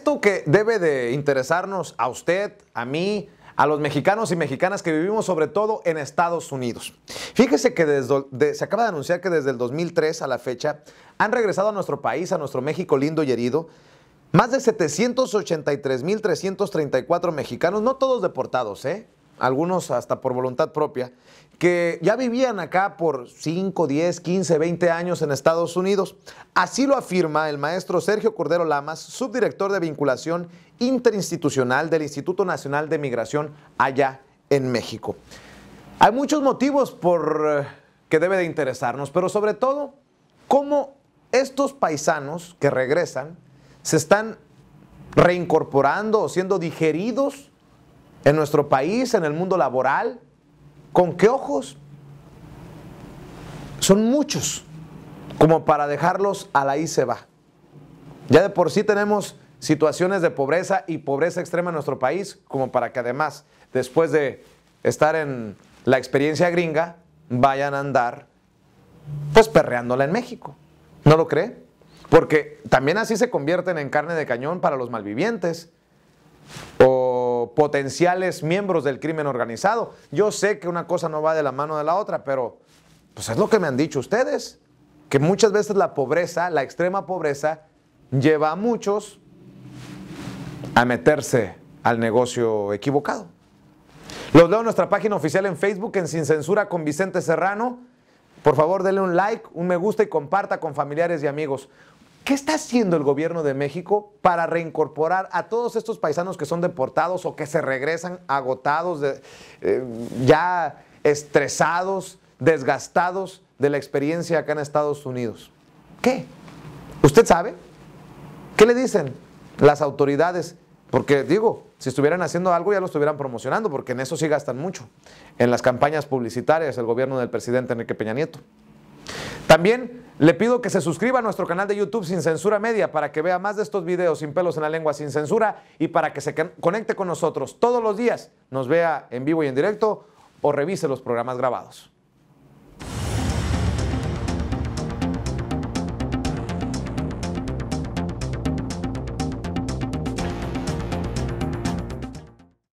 esto que debe de interesarnos a usted, a mí, a los mexicanos y mexicanas que vivimos sobre todo en Estados Unidos. Fíjese que desde, se acaba de anunciar que desde el 2003 a la fecha han regresado a nuestro país, a nuestro México lindo y herido, más de 783.334 mexicanos, no todos deportados, ¿eh? algunos hasta por voluntad propia, que ya vivían acá por 5, 10, 15, 20 años en Estados Unidos. Así lo afirma el maestro Sergio Cordero Lamas, subdirector de vinculación interinstitucional del Instituto Nacional de Migración allá en México. Hay muchos motivos por eh, que debe de interesarnos, pero sobre todo cómo estos paisanos que regresan se están reincorporando o siendo digeridos en nuestro país, en el mundo laboral. ¿Con qué ojos? Son muchos como para dejarlos a la ahí se va. Ya de por sí tenemos situaciones de pobreza y pobreza extrema en nuestro país, como para que además, después de estar en la experiencia gringa, vayan a andar pues perreándola en México. ¿No lo cree? Porque también así se convierten en carne de cañón para los malvivientes. O potenciales miembros del crimen organizado. Yo sé que una cosa no va de la mano de la otra, pero pues es lo que me han dicho ustedes, que muchas veces la pobreza, la extrema pobreza, lleva a muchos a meterse al negocio equivocado. Los leo en nuestra página oficial en Facebook, en Sin Censura con Vicente Serrano. Por favor, denle un like, un me gusta y comparta con familiares y amigos. ¿Qué está haciendo el gobierno de México para reincorporar a todos estos paisanos que son deportados o que se regresan agotados, eh, ya estresados, desgastados de la experiencia acá en Estados Unidos? ¿Qué? ¿Usted sabe? ¿Qué le dicen las autoridades? Porque digo, si estuvieran haciendo algo ya lo estuvieran promocionando, porque en eso sí gastan mucho, en las campañas publicitarias el gobierno del presidente Enrique Peña Nieto. También le pido que se suscriba a nuestro canal de YouTube Sin Censura Media para que vea más de estos videos sin pelos en la lengua, sin censura y para que se conecte con nosotros todos los días, nos vea en vivo y en directo o revise los programas grabados.